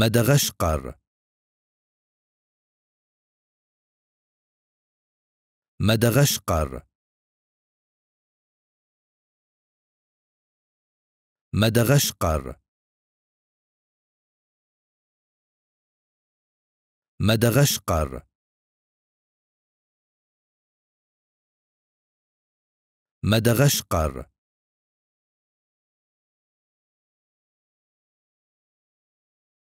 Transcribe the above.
مدغشقر مدغشقر مدغشقر مدغشقر مدغشقر